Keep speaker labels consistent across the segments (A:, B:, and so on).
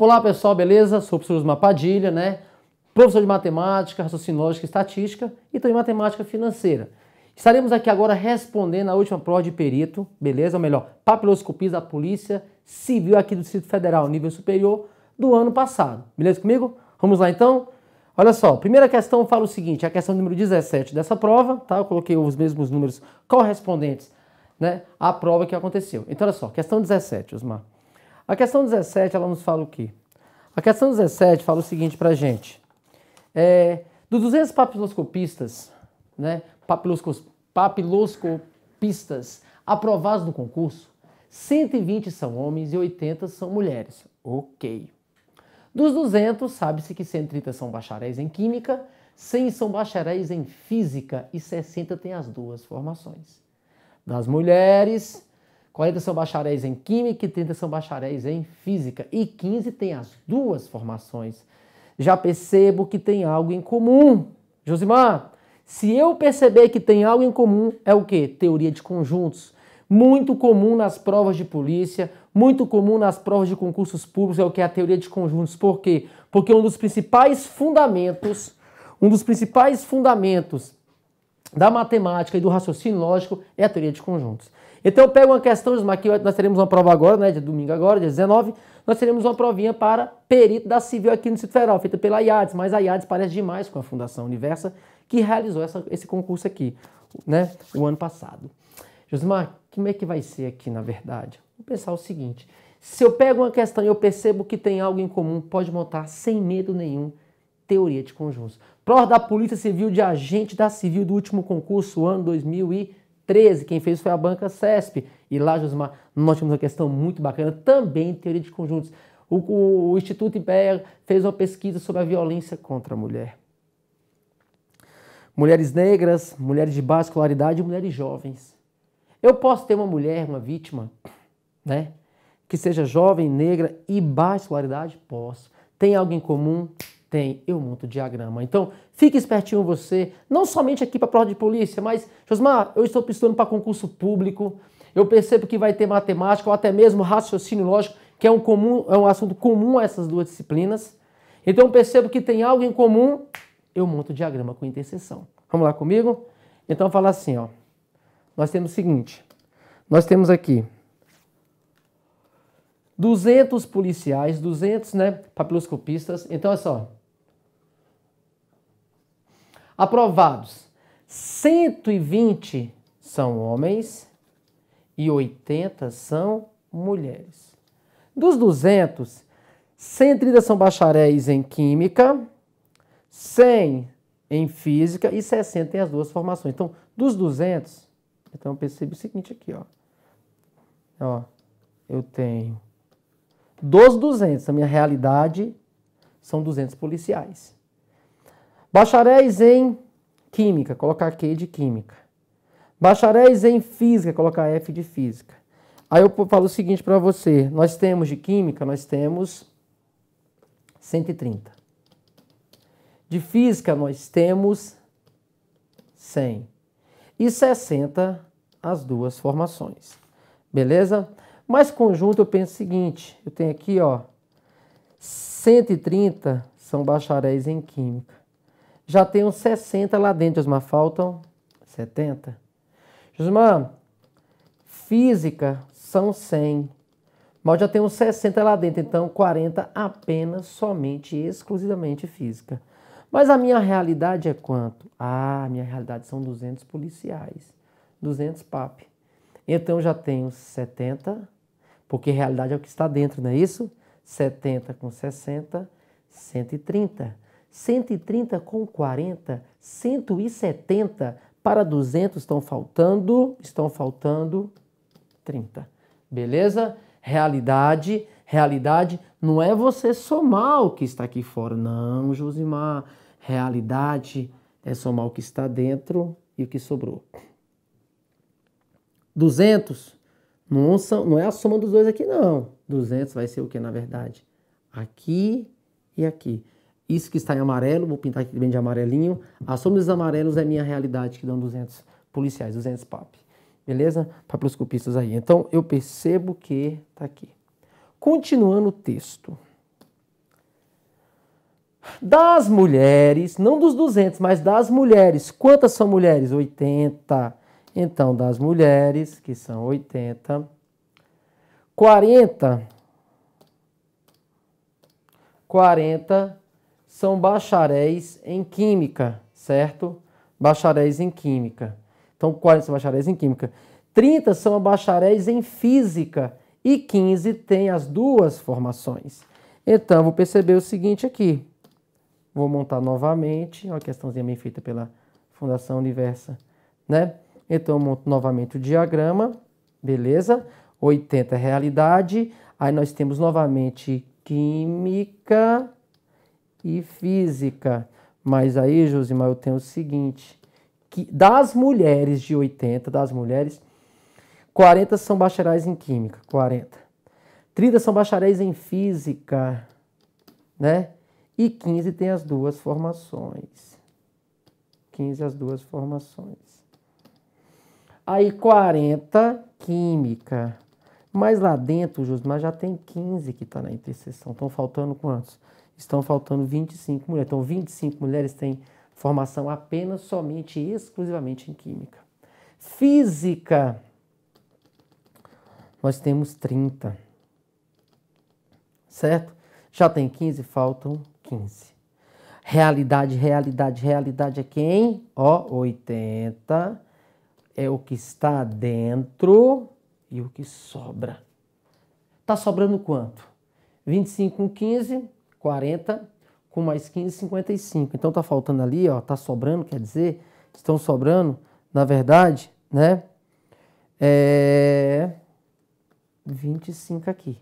A: Olá pessoal, beleza? Sou o professor Osmar Padilha, né? Professor de Matemática, Raciocínio Lógico e Estatística e também Matemática Financeira. Estaremos aqui agora respondendo a última prova de perito, beleza? Ou melhor, papiloscopia da Polícia Civil aqui do Distrito Federal, nível superior, do ano passado. Beleza comigo? Vamos lá então? Olha só, primeira questão fala o seguinte, a questão número 17 dessa prova, tá? Eu coloquei os mesmos números correspondentes né, à prova que aconteceu. Então olha só, questão 17, Osmar. A questão 17, ela nos fala o quê? A questão 17 fala o seguinte pra gente. É, dos 200 papiloscopistas, né, papiloscos, papiloscopistas aprovados no concurso, 120 são homens e 80 são mulheres. Ok. Dos 200, sabe-se que 130 são bacharéis em química, 100 são bacharéis em física e 60 têm as duas formações. Das mulheres, 40 são bacharéis em Química e 30 são bacharéis em Física. E 15 tem as duas formações. Já percebo que tem algo em comum. Josimar, se eu perceber que tem algo em comum, é o que? Teoria de conjuntos. Muito comum nas provas de polícia, muito comum nas provas de concursos públicos, é o que é a teoria de conjuntos. Por quê? Porque um dos principais fundamentos, um dos principais fundamentos da matemática e do raciocínio lógico é a teoria de conjuntos. Então eu pego uma questão, Isma, que nós teremos uma prova agora, né, de domingo agora, dia 19, nós teremos uma provinha para perito da Civil aqui no Distrito Federal, feita pela IADES, mas a IADES parece demais com a Fundação Universa, que realizou essa, esse concurso aqui, né, o ano passado. Josimar, como é que vai ser aqui, na verdade? Vou pensar o seguinte, se eu pego uma questão e eu percebo que tem algo em comum, pode montar sem medo nenhum teoria de conjuntos. Prova da Polícia Civil de agente da Civil do último concurso, ano e 13. Quem fez foi a banca CESP. E lá, Josimar, nós tínhamos uma questão muito bacana, também em teoria de conjuntos. O, o, o Instituto IPEA fez uma pesquisa sobre a violência contra a mulher. Mulheres negras, mulheres de baixa escolaridade e mulheres jovens. Eu posso ter uma mulher, uma vítima, né? Que seja jovem, negra e baixa escolaridade? Posso. Tem algo em comum? tem Eu Monto Diagrama. Então, fique espertinho você, não somente aqui para prova de polícia, mas, Josmar, eu estou precisando para concurso público, eu percebo que vai ter matemática ou até mesmo raciocínio lógico, que é um, comum, é um assunto comum a essas duas disciplinas. Então, percebo que tem algo em comum, eu monto diagrama com interseção. Vamos lá comigo? Então, fala assim, ó. Nós temos o seguinte, nós temos aqui 200 policiais, 200 né, papiloscopistas. Então, é só, Aprovados: 120 são homens e 80 são mulheres. Dos 200, 130 são bacharéis em química, 100 em física e 60 em as duas formações. Então, dos 200, então eu percebo o seguinte aqui, ó. Ó, eu tenho dos 200, a minha realidade são 200 policiais. Bacharéis em Química, colocar Q de Química. Bacharéis em Física, colocar F de Física. Aí eu falo o seguinte para você, nós temos de Química, nós temos 130. De Física, nós temos 100. E 60 as duas formações. Beleza? Mas conjunto eu penso o seguinte, eu tenho aqui, ó, 130 são bacharéis em Química. Já tenho 60 lá dentro, Josmar. Faltam 70. Josmar, física são 100. Mas já tenho 60 lá dentro, então 40 apenas, somente exclusivamente física. Mas a minha realidade é quanto? Ah, a minha realidade são 200 policiais, 200 PAP. Então já tenho 70, porque realidade é o que está dentro, não é isso? 70 com 60, 130. 130 com 40, 170 para 200 estão faltando, estão faltando 30. Beleza? Realidade, realidade não é você somar o que está aqui fora, não, Josimar. Realidade é somar o que está dentro e o que sobrou. 200 não, não é a soma dos dois aqui, não. 200 vai ser o que, na verdade? Aqui e aqui. Isso que está em amarelo, vou pintar aqui bem de amarelinho. As sombras amarelos é minha realidade, que dão 200 policiais, 200 PAP. Beleza? Paproscopistas tá aí. Então, eu percebo que está aqui. Continuando o texto. Das mulheres, não dos 200, mas das mulheres. Quantas são mulheres? 80. Então, das mulheres, que são 80, 40, 40 são bacharéis em química, certo? Bacharéis em química. Então, 40 são bacharéis em química. 30 são bacharéis em física e 15 tem as duas formações. Então, vou perceber o seguinte aqui. Vou montar novamente, uma questãozinha bem feita pela Fundação Universa, né? Então, eu monto novamente o diagrama, beleza? 80 é realidade. Aí nós temos novamente química, e física. Mas aí, Josimar, eu tenho o seguinte, que das mulheres de 80, das mulheres, 40 são bacharéis em química, 40. 30 são bacharéis em física, né? E 15 tem as duas formações. 15 as duas formações. Aí 40 química. Mas lá dentro, Josmar, já tem 15 que tá na interseção. Estão faltando quantos? estão faltando 25 mulheres. Então, 25 mulheres têm formação apenas, somente e exclusivamente em química. Física, nós temos 30, certo? Já tem 15, faltam 15. Realidade, realidade, realidade é quem? Ó, 80 é o que está dentro e o que sobra. Tá sobrando quanto? 25 com 15, 40 com mais 15, 55. Então tá faltando ali, ó, tá sobrando, quer dizer, estão sobrando, na verdade, né? É 25 aqui.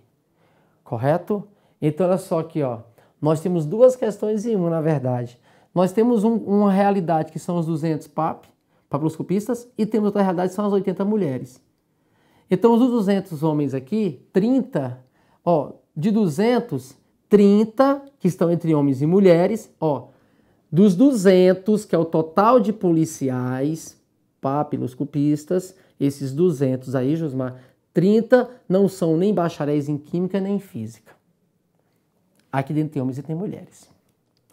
A: Correto? Então olha só aqui, ó. Nós temos duas questões em uma, na verdade. Nós temos um, uma realidade que são os 200 PAP, papiloscopistas, e temos outra realidade que são as 80 mulheres. Então, os 200 homens aqui, 30, ó, de 200, 30 que estão entre homens e mulheres, ó, dos 200, que é o total de policiais, papilos cupistas, esses 200 aí, Josmar, 30 não são nem bacharéis em química nem em física. Aqui dentro tem homens e tem mulheres.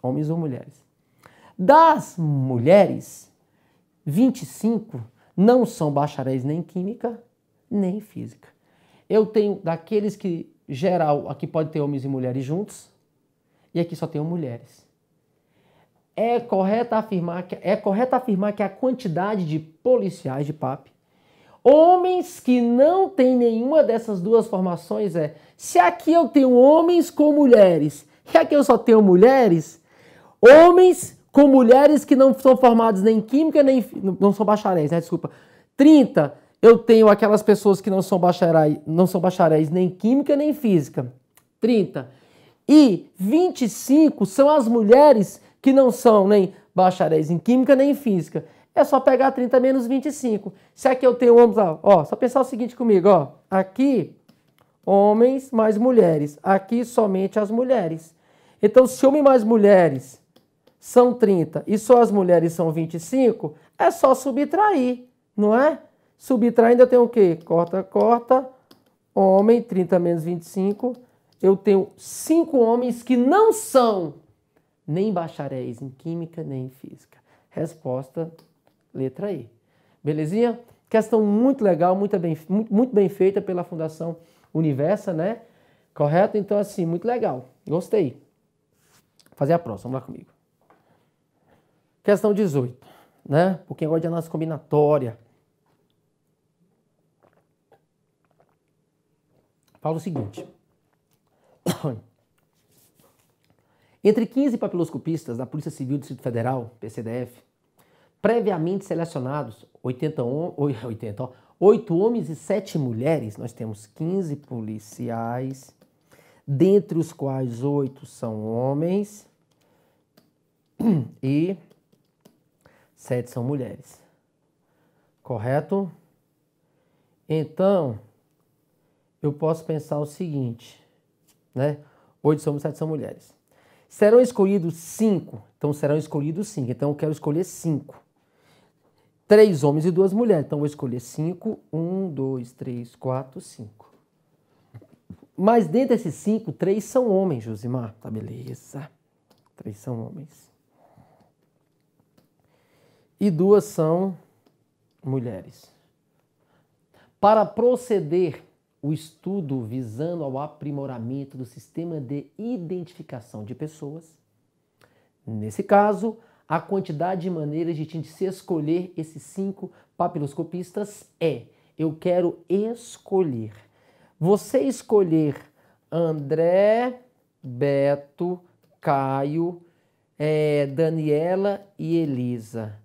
A: Homens ou mulheres. Das mulheres, 25 não são bacharéis nem em química nem em física. Eu tenho daqueles que geral, aqui pode ter homens e mulheres juntos, e aqui só tem mulheres. É correto afirmar que, é correto afirmar que a quantidade de policiais de PAP, homens que não têm nenhuma dessas duas formações é, se aqui eu tenho homens com mulheres, e aqui eu só tenho mulheres, homens com mulheres que não são formados nem em química, nem não são bacharéis, né, desculpa, 30 eu tenho aquelas pessoas que não são bacharéis, não são bacharéis nem química nem física. 30. E 25 são as mulheres que não são nem bacharéis em química nem em física. É só pegar 30 menos 25. Se aqui é eu tenho homens, ó, só pensar o seguinte comigo, ó. Aqui, homens mais mulheres. Aqui, somente as mulheres. Então, se homens mais mulheres são 30 e só as mulheres são 25, é só subtrair, não é? Subtraindo, eu tenho o quê? Corta, corta. Homem, 30 menos 25. Eu tenho cinco homens que não são nem bacharéis em química, nem em física. Resposta, letra E. Belezinha? Questão muito legal, muito bem, muito bem feita pela Fundação Universa, né? Correto? Então, assim, muito legal. Gostei. Vou fazer a próxima, vamos lá comigo. Questão 18, né? Porque agora de análise combinatória. fala o seguinte: entre 15 papiloscopistas da Polícia Civil do Distrito Federal, PCDF, previamente selecionados, 80, 80 8 homens e 7 mulheres, nós temos 15 policiais, dentre os quais 8 são homens e 7 são mulheres. Correto? Então, eu posso pensar o seguinte, né? Oito somos, sete são mulheres. Serão escolhidos cinco. Então serão escolhidos cinco. Então eu quero escolher cinco. Três homens e duas mulheres. Então vou escolher cinco. Um, dois, três, quatro, cinco. Mas dentro desses cinco, três são homens, Josimar. Tá beleza. Três são homens. E duas são mulheres. Para proceder o estudo visando ao aprimoramento do sistema de identificação de pessoas. Nesse caso, a quantidade de maneiras de se escolher esses cinco papiloscopistas é: eu quero escolher. Você escolher André, Beto, Caio, é, Daniela e Elisa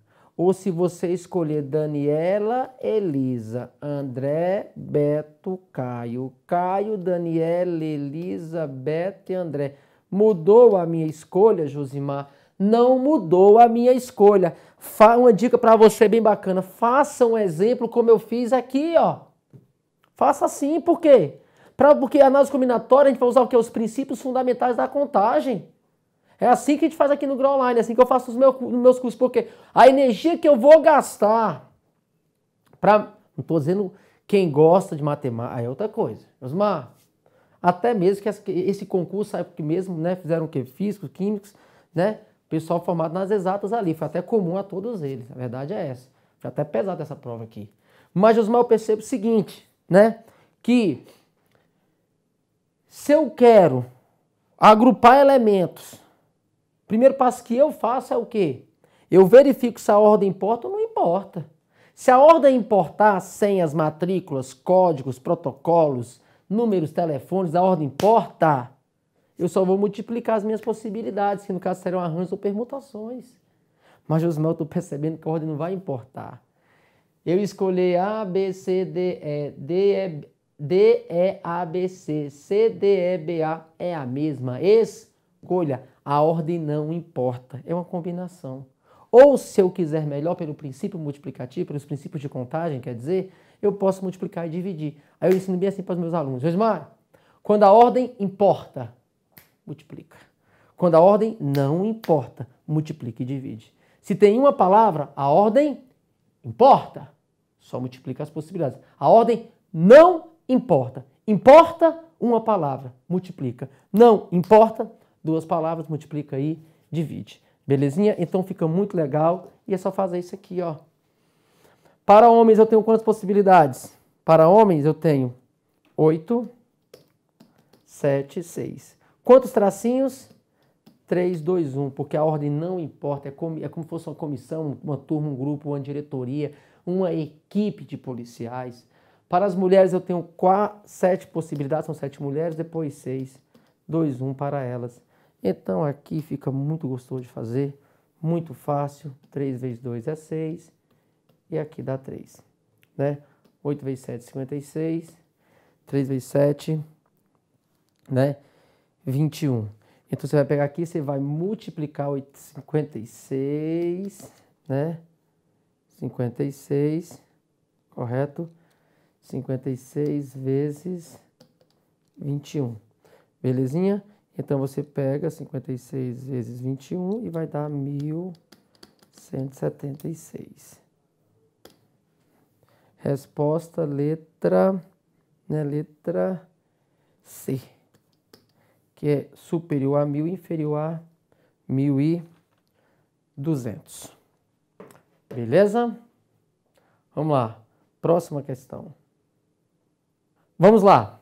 A: ou se você escolher Daniela, Elisa, André, Beto, Caio, Caio, Daniela, Elisa, Beto e André. Mudou a minha escolha, Josimar? Não mudou a minha escolha. Fa uma dica para você bem bacana. Faça um exemplo como eu fiz aqui, ó. Faça assim, por quê? Pra, porque a análise combinatória a gente vai usar o que? Os princípios fundamentais da contagem. É assim que a gente faz aqui no Grow Online, é assim que eu faço nos meus, meus cursos, porque a energia que eu vou gastar para. Não estou dizendo quem gosta de matemática, é outra coisa. Osmar, até mesmo que esse concurso, sabe que mesmo, né? Fizeram o quê? Físicos, químicos, né? Pessoal formado nas exatas ali. Foi até comum a todos eles. A verdade é essa. Foi até pesado essa prova aqui. Mas, Osmar, eu percebo o seguinte, né? Que se eu quero agrupar elementos primeiro passo que eu faço é o quê? Eu verifico se a ordem importa ou não importa. Se a ordem importar, senhas, matrículas, códigos, protocolos, números, telefones, a ordem importa, eu só vou multiplicar as minhas possibilidades, que no caso serão arranjos ou permutações. Mas, Josmel, eu estou percebendo que a ordem não vai importar. Eu escolhi A, B, C, D, E, D, E, D, E, A, B, C, C, D, E, B, A, é a mesma. Esse escolha, a ordem não importa, é uma combinação. Ou se eu quiser melhor pelo princípio multiplicativo, pelos princípios de contagem, quer dizer, eu posso multiplicar e dividir. Aí eu ensino bem assim para os meus alunos. Osmar, quando a ordem importa, multiplica. Quando a ordem não importa, multiplica e divide. Se tem uma palavra, a ordem importa. Só multiplica as possibilidades. A ordem não importa. Importa uma palavra, multiplica. Não importa, duas palavras, multiplica aí, divide. Belezinha? Então fica muito legal e é só fazer isso aqui, ó. Para homens eu tenho quantas possibilidades? Para homens eu tenho 8, 7, 6. Quantos tracinhos? 3, 2, 1, porque a ordem não importa, é como, é como fosse uma comissão, uma turma, um grupo, uma diretoria, uma equipe de policiais. Para as mulheres eu tenho 4, 7 possibilidades, são 7 mulheres, depois 6, 2, 1 para elas. Então aqui fica muito gostoso de fazer, muito fácil. 3 vezes 2 é 6 e aqui dá 3, né? 8 vezes 7 é 56, 3 vezes 7, né? 21. Então você vai pegar aqui, você vai multiplicar 8, 56, né? 56, correto? 56 vezes 21. Belezinha? Então você pega 56 vezes 21 e vai dar 1176. Resposta letra, né, letra C, que é superior a 1000, inferior a 1200. Beleza? Vamos lá. Próxima questão. Vamos lá.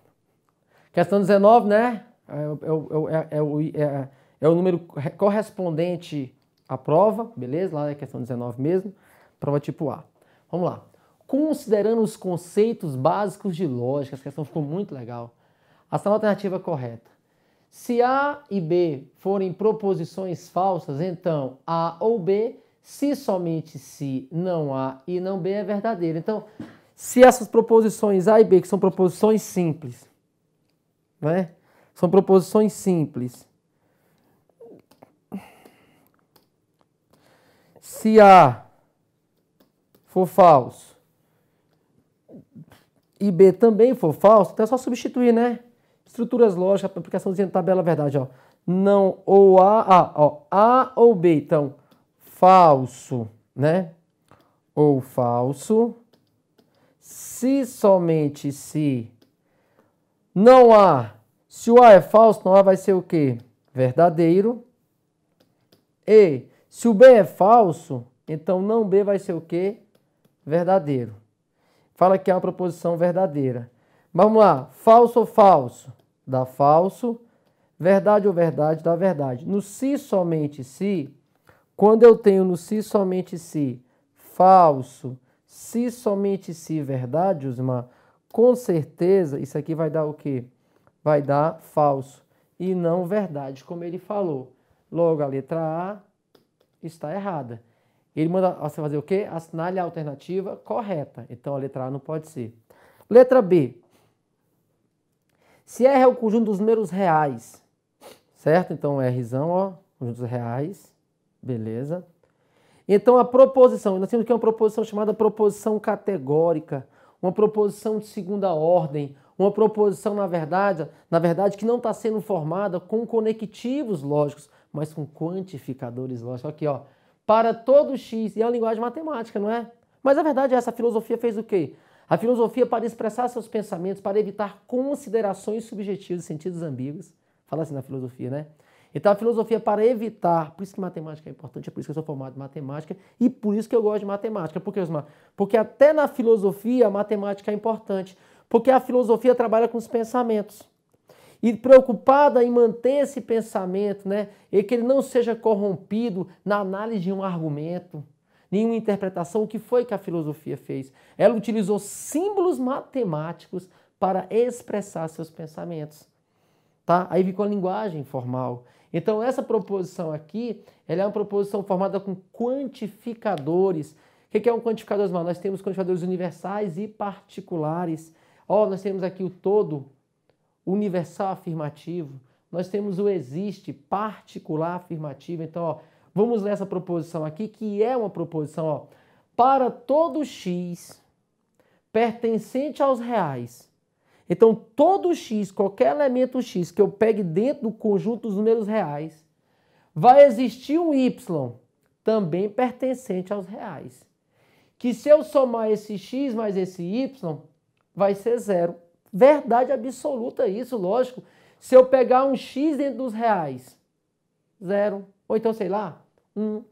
A: Questão 19, né? é, é é, é, é, é, o número correspondente à prova, beleza? Lá é questão 19 mesmo, prova tipo A. Vamos lá. Considerando os conceitos básicos de lógica, essa questão ficou muito legal. a alternativa correta. Se A e B forem proposições falsas, então A ou B, se somente se não A e não B é verdadeiro. Então, se essas proposições A e B, que são proposições simples, né? São proposições simples. Se A for falso e B também for falso, então é só substituir, né? Estruturas lógicas, aplicação de tabela verdade, ó. Não ou A, A, ó, A ou B, então falso, né? Ou falso. Se somente se não há se o A é falso, então A vai ser o quê? Verdadeiro. E se o B é falso, então não B vai ser o quê? Verdadeiro. Fala que é uma proposição verdadeira. Vamos lá. Falso ou falso? Dá falso. Verdade ou verdade? Dá verdade. No se somente se, quando eu tenho no se somente se falso, se somente se verdade, Osmar, com certeza isso aqui vai dar o quê? vai dar falso e não verdade, como ele falou. Logo, a letra A está errada. Ele manda você fazer o quê? Assinale a alternativa correta. Então, a letra A não pode ser. Letra B. Se R é o conjunto dos números reais, certo? Então, Rzão, ó, conjuntos reais, beleza. Então, a proposição, nós assim, temos que é uma proposição chamada proposição categórica, uma proposição de segunda ordem, uma proposição, na verdade, na verdade, que não está sendo formada com conectivos lógicos, mas com quantificadores lógicos. Aqui, ó. Para todo x, e é uma linguagem matemática, não é? Mas a verdade é essa, a filosofia fez o quê? A filosofia para expressar seus pensamentos, para evitar considerações subjetivas e sentidos ambíguos. Fala assim na filosofia, né? Então a filosofia para evitar, por isso que matemática é importante, é por isso que eu sou formado em matemática e por isso que eu gosto de matemática. quê, Osmar? Porque até na filosofia a matemática é importante. Porque a filosofia trabalha com os pensamentos. E preocupada em manter esse pensamento, né? E que ele não seja corrompido na análise de um argumento, nenhuma interpretação. O que foi que a filosofia fez? Ela utilizou símbolos matemáticos para expressar seus pensamentos. Tá? Aí ficou a linguagem formal. Então essa proposição aqui, ela é uma proposição formada com quantificadores. O que é um quantificador? Nós temos quantificadores universais e particulares. Ó, oh, nós temos aqui o todo universal afirmativo, nós temos o existe particular afirmativo. Então, ó, vamos nessa proposição aqui, que é uma proposição, ó, para todo x pertencente aos reais. Então, todo x, qualquer elemento x que eu pegue dentro do conjunto dos números reais, vai existir um y também pertencente aos reais. Que se eu somar esse x mais esse y, vai ser zero. Verdade absoluta isso, lógico. Se eu pegar um X dentro dos reais, zero. Ou então, sei lá, um.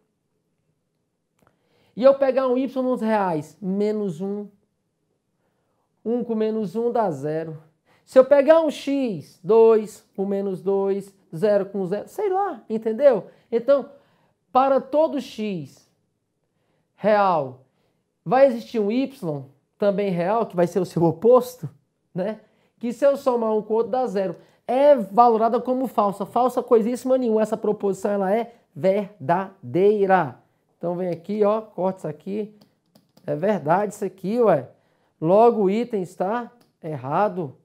A: E eu pegar um Y nos reais, menos um. Um com menos um dá zero. Se eu pegar um X, dois com menos dois zero com zero sei lá, entendeu? Então, para todo X real, vai existir um Y também real, que vai ser o seu oposto, né? Que se eu somar um com o outro dá zero. É valorada como falsa. Falsa coisíssima nenhuma. Essa proposição ela é verdadeira. Então vem aqui, ó, corta isso aqui. É verdade isso aqui, ué. Logo o item está errado.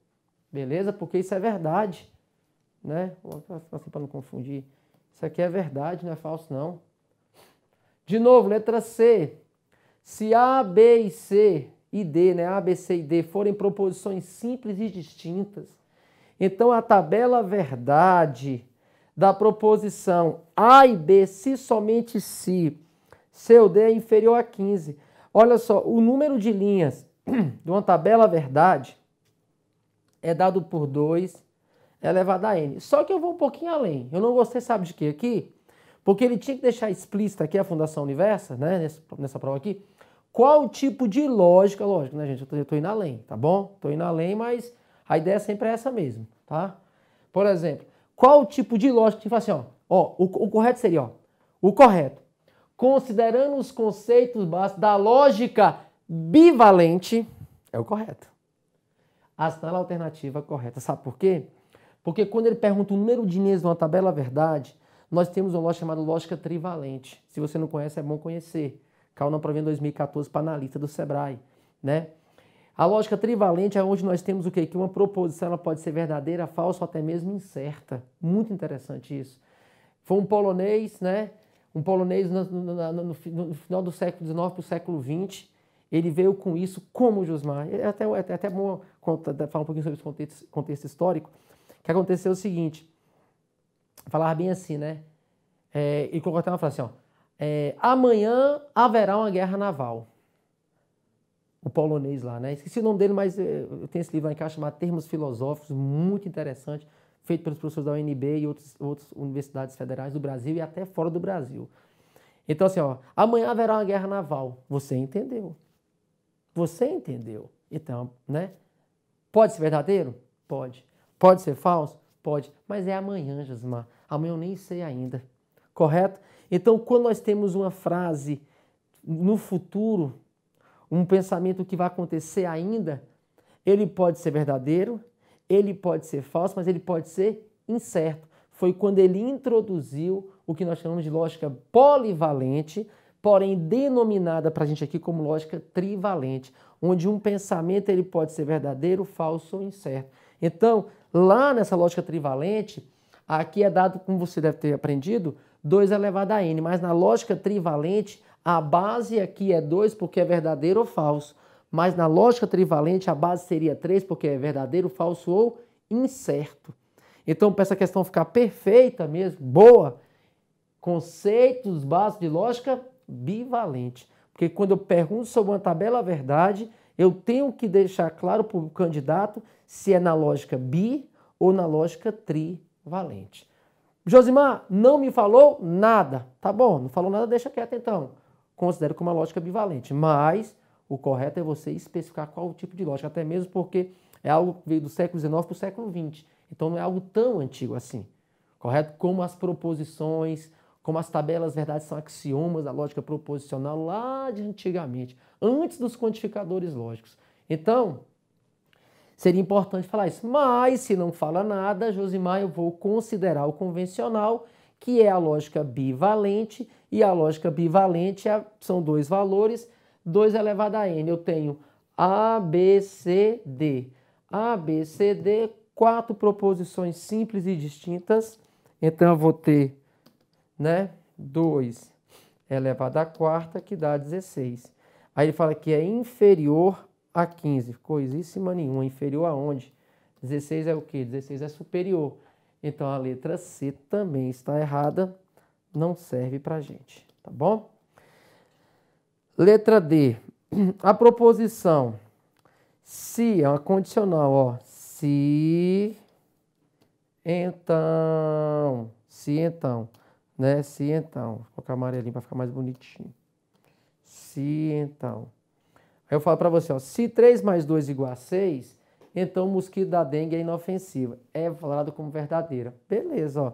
A: Beleza? Porque isso é verdade, né? Assim para não confundir. Isso aqui é verdade, não é falso não. De novo, letra C. Se A, B e C e D, né, A, B, C e D, forem proposições simples e distintas, então a tabela verdade da proposição A e B, se somente se, seu D é inferior a 15. Olha só, o número de linhas de uma tabela verdade é dado por 2 é elevado a n. Só que eu vou um pouquinho além. Eu não gostei, sabe de quê aqui? Porque ele tinha que deixar explícita aqui a fundação universa, né, nessa prova aqui, qual tipo de lógica, lógico, né, gente? Eu estou indo além, tá bom? Estou indo além, mas a ideia sempre é essa mesmo, tá? Por exemplo, qual tipo de lógica Tipo assim, ó, ó o, o correto seria, ó, o correto, considerando os conceitos básicos da lógica bivalente, é o correto. É a alternativa correta. Sabe por quê? Porque quando ele pergunta o número de linhas de uma tabela verdade, nós temos uma lógica chamada lógica trivalente. Se você não conhece, é bom conhecer. Cal não provém 2014 para analista do Sebrae, né? A lógica trivalente é onde nós temos o quê? Que uma proposição ela pode ser verdadeira, falsa ou até mesmo incerta. Muito interessante isso. Foi um polonês, né? Um polonês no, no, no, no final do século XIX para o século XX. Ele veio com isso como Josmar. É, é até, é até bom falar um pouquinho sobre esse contexto, contexto histórico. que aconteceu é o seguinte. Falar bem assim, né? É, ele colocou até uma frase assim, ó é, amanhã haverá uma guerra naval. O polonês lá, né? Esqueci o nome dele, mas é, eu tenho esse livro lá em casa chamado Termos Filosóficos, muito interessante, feito pelos professores da UNB e outros, outras universidades federais do Brasil e até fora do Brasil. Então, assim, ó, amanhã haverá uma guerra naval. Você entendeu. Você entendeu. Então, né? Pode ser verdadeiro? Pode. Pode ser falso? Pode. Mas é amanhã, Josmar. Amanhã eu nem sei ainda. Correto? Então, quando nós temos uma frase no futuro, um pensamento que vai acontecer ainda, ele pode ser verdadeiro, ele pode ser falso, mas ele pode ser incerto. Foi quando ele introduziu o que nós chamamos de lógica polivalente, porém denominada para a gente aqui como lógica trivalente, onde um pensamento ele pode ser verdadeiro, falso ou incerto. Então, lá nessa lógica trivalente, aqui é dado, como você deve ter aprendido, 2 elevado é a n. Mas na lógica trivalente, a base aqui é 2 porque é verdadeiro ou falso. Mas na lógica trivalente, a base seria 3 porque é verdadeiro, falso ou incerto. Então, para essa questão ficar perfeita mesmo, boa, conceitos básicos de lógica bivalente. Porque quando eu pergunto sobre uma tabela verdade, eu tenho que deixar claro para o candidato se é na lógica bi ou na lógica trivalente. Josimar, não me falou nada. Tá bom, não falou nada, deixa quieto então. Considero como uma lógica bivalente, mas o correto é você especificar qual o tipo de lógica, até mesmo porque é algo que veio do século XIX para o século XX. Então não é algo tão antigo assim. Correto? Como as proposições, como as tabelas verdades são axiomas da lógica proposicional lá de antigamente, antes dos quantificadores lógicos. Então, Seria importante falar isso. Mas, se não fala nada, Josimar, eu vou considerar o convencional, que é a lógica bivalente, e a lógica bivalente é, são dois valores, 2 elevado a n. Eu tenho A, B, C, D. A, B, C, D, quatro proposições simples e distintas. Então, eu vou ter né, 2 elevado a quarta, que dá 16. Aí ele fala que é inferior a 15, coisíssima nenhuma, inferior aonde? 16 é o que? 16 é superior. Então a letra C também está errada, não serve para gente, tá bom? Letra D, a proposição se é uma condicional, ó, se então, se então, né? Se então, vou colocar amarelinho para ficar mais bonitinho. Se então. Aí eu falo para você, ó, se 3 mais 2 igual a 6, então o mosquito da dengue é inofensivo. É falado como verdadeira. Beleza, ó.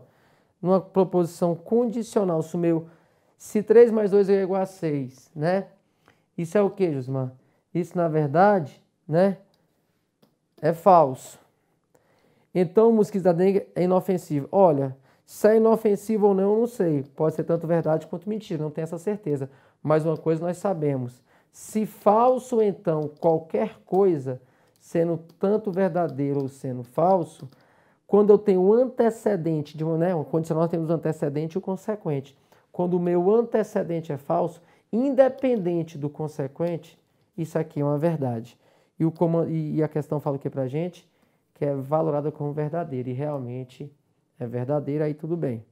A: Numa proposição condicional, Se meu Se 3 mais 2 é igual a 6, né? Isso é o que, Josman? Isso, na verdade, né? É falso. Então o mosquito da dengue é inofensivo. Olha, se é inofensivo ou não, eu não sei. Pode ser tanto verdade quanto mentira, não tenho essa certeza. Mas uma coisa nós sabemos se falso, então, qualquer coisa, sendo tanto verdadeiro ou sendo falso, quando eu tenho antecedente de uma, né, quando nós temos antecedente e o consequente. Quando o meu antecedente é falso, independente do consequente, isso aqui é uma verdade. E, o, e a questão fala o que a gente? Que é valorada como verdadeira. E realmente é verdadeira, aí tudo bem.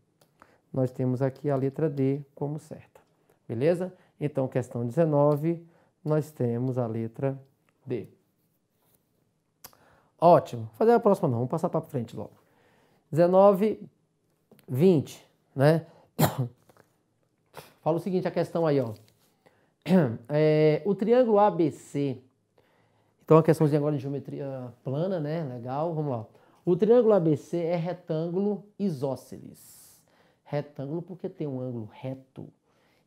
A: Nós temos aqui a letra D como certa. Beleza? Então, questão 19 nós temos a letra D. Ótimo. Vou fazer a próxima não, vamos passar para frente logo. 19, 20, né? Fala o seguinte, a questão aí, ó. É, o triângulo ABC. Então, a questãozinha agora de geometria plana, né? Legal, vamos lá. O triângulo ABC é retângulo isósceles. Retângulo porque tem um ângulo reto.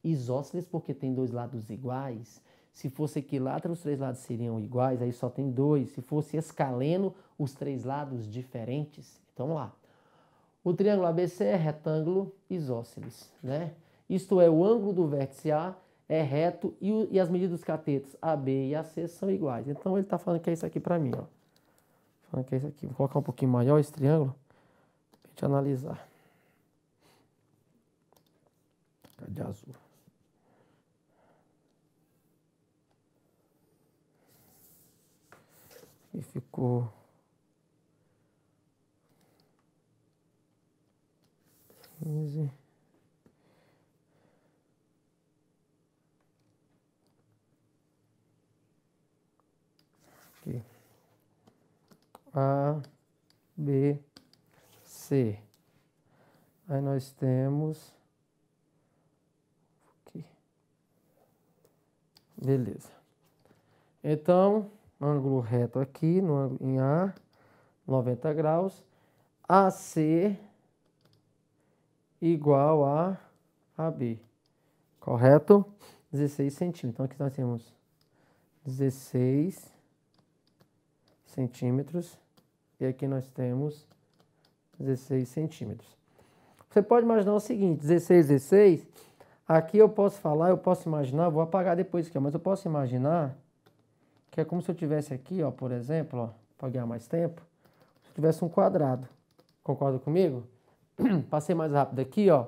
A: Isósceles porque tem dois lados iguais. Se fosse equilátero, os três lados seriam iguais, aí só tem dois. Se fosse escaleno, os três lados diferentes. Então lá. O triângulo ABC é retângulo isósceles, né? Isto é, o ângulo do vértice A é reto e, o, e as medidas dos catetos AB e AC são iguais. Então ele está falando que é isso aqui para mim, ó. Falando que é isso aqui. Vou colocar um pouquinho maior esse triângulo para a gente analisar. De azul? e ficou. Quinze. Aqui. A, B, C. Aí nós temos. Aqui. Beleza. Então ângulo reto aqui no, em A, 90 graus, AC igual a AB, correto? 16 centímetros. Então aqui nós temos 16 centímetros e aqui nós temos 16 centímetros. Você pode imaginar o seguinte, 16, 16, aqui eu posso falar, eu posso imaginar, vou apagar depois aqui, mas eu posso imaginar que é como se eu tivesse aqui, ó, por exemplo, para ganhar mais tempo, se eu tivesse um quadrado. Concorda comigo? Passei mais rápido aqui, ó.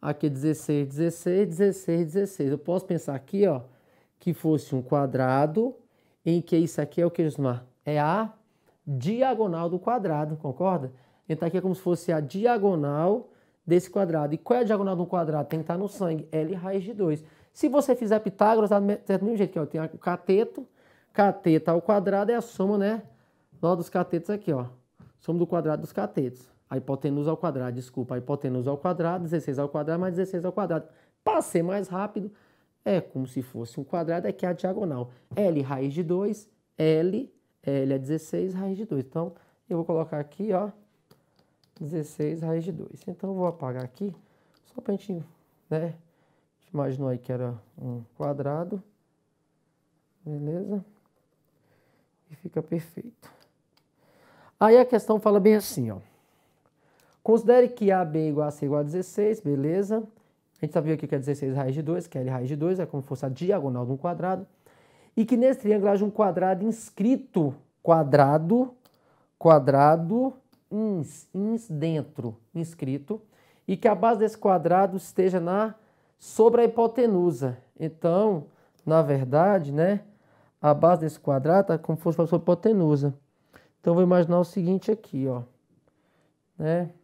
A: Aqui é 16, 16, 16, 16. Eu posso pensar aqui, ó, que fosse um quadrado em que isso aqui é o que eles É a diagonal do quadrado, concorda? Então tá aqui é como se fosse a diagonal desse quadrado. E qual é a diagonal do quadrado? Tem que estar tá no sangue. L raiz de 2. Se você fizer Pitágoras, dá do mesmo jeito aqui, ó. Tem o cateto, cateta ao quadrado é a soma, né? Lá dos catetos aqui, ó. Soma do quadrado dos catetos. A hipotenusa ao quadrado, desculpa, a hipotenusa ao quadrado, 16 ao quadrado mais 16 ao quadrado. Para ser mais rápido, é como se fosse um quadrado, aqui é, é a diagonal. L raiz de 2, L, L é 16, raiz de 2. Então, eu vou colocar aqui, ó, 16 raiz de 2. Então, eu vou apagar aqui, só para a gente, né, imaginou aí que era um quadrado, beleza? E fica perfeito. Aí a questão fala bem assim, ó. Considere que AB igual a C igual a 16, beleza? A gente sabia viu aqui que é 16 raiz de 2, que é L raiz de 2, é como se fosse a diagonal de um quadrado. E que nesse triângulo haja um quadrado inscrito, quadrado, quadrado, ins, ins dentro, inscrito. E que a base desse quadrado esteja na sobre a hipotenusa. Então, na verdade, né, a base desse quadrado está como se fosse sobre a hipotenusa. Então, vou imaginar o seguinte aqui, ó. Né?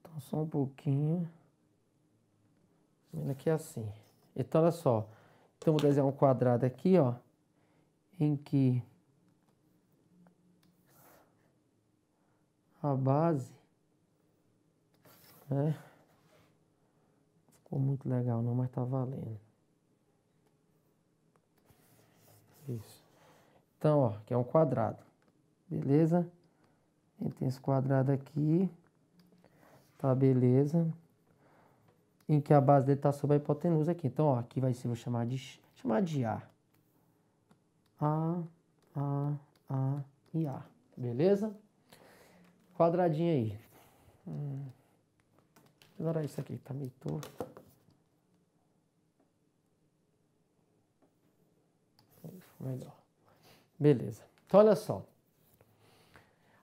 A: Então, só um pouquinho. Aqui é assim. Então, olha só. Então, vou desenhar um quadrado aqui, ó. Em que a base... Né? ficou muito legal não, mas tá valendo. Isso. Então, ó, que é um quadrado. Beleza? Ele tem esse quadrado aqui. Tá, beleza. Em que a base dele tá sobre a hipotenusa aqui. Então, ó, aqui vai ser, vou chamar de, chamar de A. A, A, A e A. Beleza? Quadradinho aí. Hum. Agora isso aqui tá meio torto. melhor. Beleza. Então, olha só.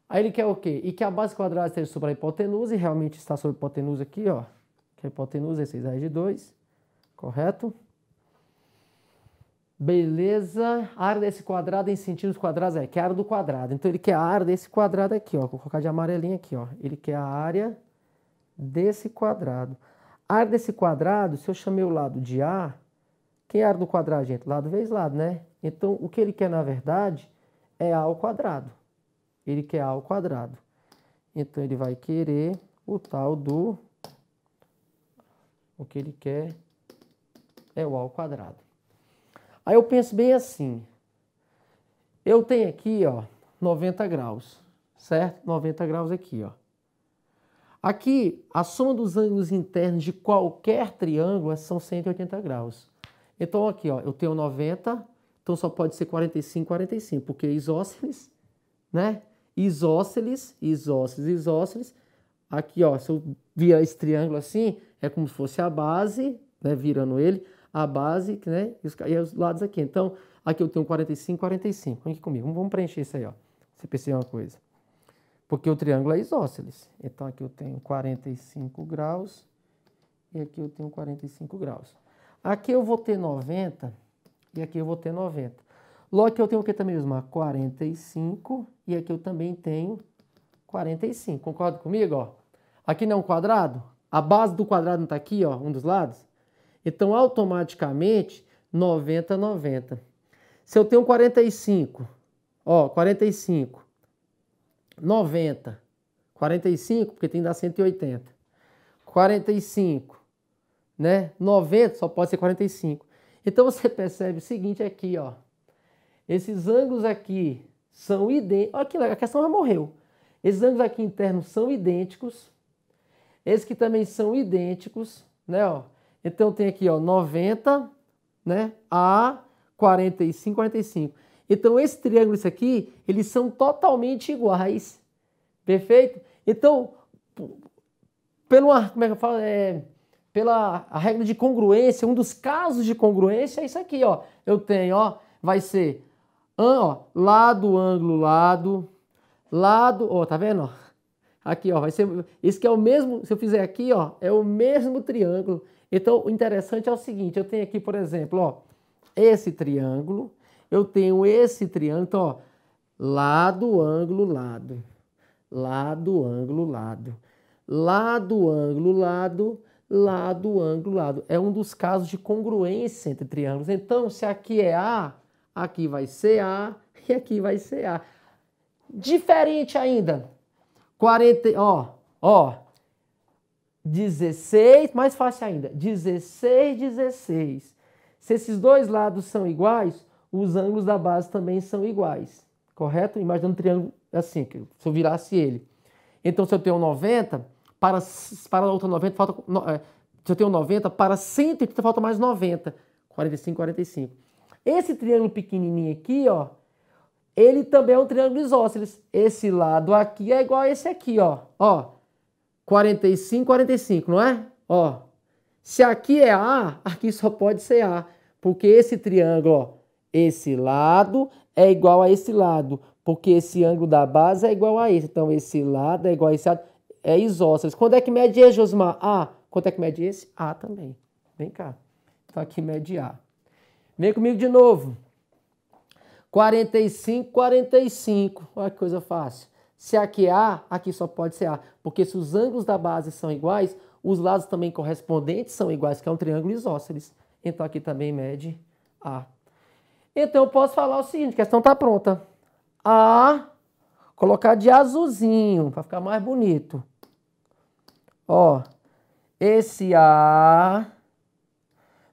A: Aí ele quer o quê? E que a base quadrada esteja sobre a hipotenusa, e realmente está sobre a hipotenusa aqui, ó. Que a hipotenusa é 6 raiz de 2, correto? Beleza. A área desse quadrado em centímetros quadrados é que é a área do quadrado. Então ele quer a área desse quadrado aqui, ó. Vou colocar de amarelinho aqui, ó. Ele quer a área desse quadrado. A área desse quadrado, se eu chamei o lado de A, quem é área do quadrado, gente? Lado vezes lado, né? Então, o que ele quer, na verdade, é A ao quadrado. Ele quer A ao quadrado. Então, ele vai querer o tal do... O que ele quer é o A ao quadrado. Aí eu penso bem assim. Eu tenho aqui, ó, 90 graus, certo? 90 graus aqui, ó. Aqui, a soma dos ângulos internos de qualquer triângulo é, são 180 graus. Então aqui, ó, eu tenho 90, então só pode ser 45, 45, porque isósceles, né? Isósceles, isósceles, isósceles. Aqui, ó, se eu virar esse triângulo assim, é como se fosse a base, né, virando ele, a base, né, e os, e os lados aqui. Então, aqui eu tenho 45, 45. Vem aqui comigo, vamos, preencher isso aí, ó. Você percebeu uma coisa? Porque o triângulo é isósceles. Então, aqui eu tenho 45 graus e aqui eu tenho 45 graus. Aqui eu vou ter 90 e aqui eu vou ter 90. Logo que eu tenho o que também, Osmar? 45 e aqui eu também tenho 45. Concorda comigo? Ó? Aqui não é um quadrado? A base do quadrado não está aqui, ó, um dos lados? Então, automaticamente, 90, 90. Se eu tenho 45, ó, 45, 90, 45, porque tem que dar 180. 45, né? 90 só pode ser 45. Então você percebe o seguinte aqui, ó. Esses ângulos aqui são idênticos. Olha que legal, a questão já morreu. Esses ângulos aqui internos são idênticos. Esses que também são idênticos, né, ó. Então tem aqui, ó, 90, né, a 45, 45. Então esse triângulo isso aqui, eles são totalmente iguais. Perfeito? Então, pelo, como é que eu falo? É, pela a regra de congruência, um dos casos de congruência é isso aqui, ó. Eu tenho, ó, vai ser ó, lado, ângulo, lado, lado, ó, tá vendo? Aqui, ó, vai ser, isso que é o mesmo, se eu fizer aqui, ó, é o mesmo triângulo. Então, o interessante é o seguinte, eu tenho aqui, por exemplo, ó, esse triângulo, eu tenho esse triângulo, então, ó, lado, ângulo, lado, lado, ângulo, lado, lado, ângulo, lado lado, ângulo, lado. É um dos casos de congruência entre triângulos. Então, se aqui é A, aqui vai ser A e aqui vai ser A. Diferente ainda. 40, ó, ó. 16, mais fácil ainda. 16, 16. Se esses dois lados são iguais, os ângulos da base também são iguais. Correto? Imaginando um triângulo assim, se eu virasse ele. Então, se eu tenho 90, para, para a outra 90, falta. É, se eu tenho 90, para 180 falta mais 90. 45, 45. Esse triângulo pequenininho aqui, ó, ele também é um triângulo isósceles. Esse lado aqui é igual a esse aqui, ó. Ó, 45, 45, não é? Ó, se aqui é A, aqui só pode ser A, porque esse triângulo, ó, esse lado é igual a esse lado, porque esse ângulo da base é igual a esse. Então, esse lado é igual a esse lado é isósceles. Quando é que mede esse, Josmar? A. Quanto é que mede esse? A também. Vem cá. Então aqui mede A. Vem comigo de novo. 45, 45. Olha que coisa fácil. Se aqui é A, aqui só pode ser A. Porque se os ângulos da base são iguais, os lados também correspondentes são iguais, que é um triângulo isósceles. Então aqui também mede A. Então eu posso falar o seguinte, a questão está pronta. A, colocar de azulzinho, para ficar mais bonito. Ó, esse A,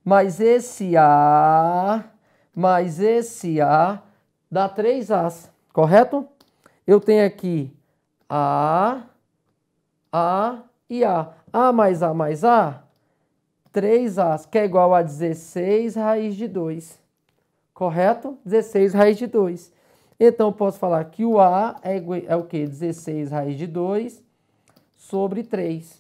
A: mais esse A, mais esse A, dá três As, correto? Eu tenho aqui A, A e A. A mais A mais A, 3 As, que é igual a 16 raiz de 2. Correto? 16 raiz de 2. Então, posso falar que o A é, é o quê? 16 raiz de 2 sobre 3.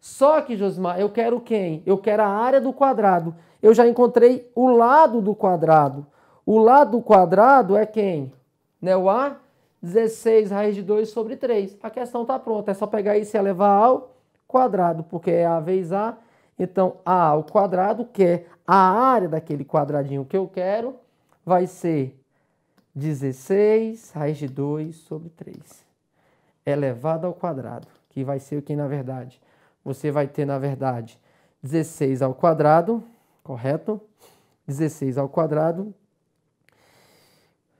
A: Só que, Josimar, eu quero quem? Eu quero a área do quadrado. Eu já encontrei o lado do quadrado. O lado do quadrado é quem? Né, o A? 16 raiz de 2 sobre 3. A questão está pronta, é só pegar isso e elevar ao quadrado, porque é A vezes A. Então, A ao quadrado, que é a área daquele quadradinho que eu quero, vai ser 16 raiz de 2 sobre 3 elevado ao quadrado, que vai ser o que, na verdade, você vai ter, na verdade, 16 ao quadrado, correto? 16 ao quadrado.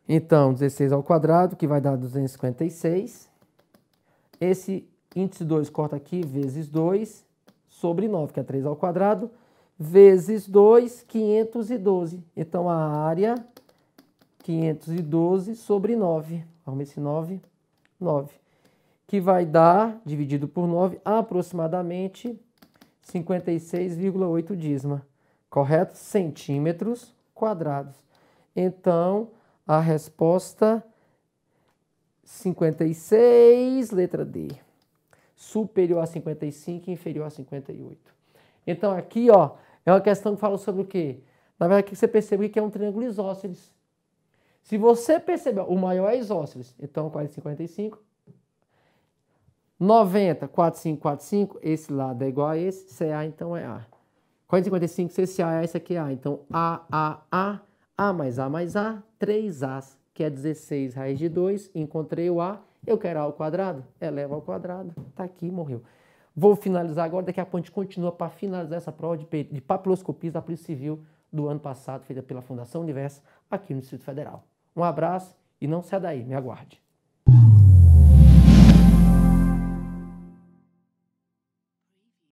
A: Então, 16 ao quadrado, que vai dar 256. Esse índice 2 corta aqui, vezes 2, sobre 9, que é 3 ao quadrado, vezes 2, 512. Então, a área, 512 sobre 9. Arruma esse 9, 9 que vai dar, dividido por 9, aproximadamente 56,8 dízima, correto? Centímetros quadrados. Então, a resposta 56, letra D. Superior a 55, inferior a 58. Então, aqui, ó, é uma questão que fala sobre o quê? Na verdade, aqui você percebe que é um triângulo isósceles. Se você perceber, o maior é isósceles, então 455, 90, 4, 5, 4, 5, esse lado é igual a esse, CA então é A. 455, CCA é esse aqui, é A. Então, A, A, A, A mais A mais A, 3 As, que é 16 raiz de 2, encontrei o A, eu quero A ao quadrado, eleva ao quadrado, tá aqui, morreu. Vou finalizar agora, daqui a pouco a gente continua para finalizar essa prova de, de papiloscopia da Polícia Civil do ano passado, feita pela Fundação Universo, aqui no Distrito Federal. Um abraço e não saia daí, me aguarde.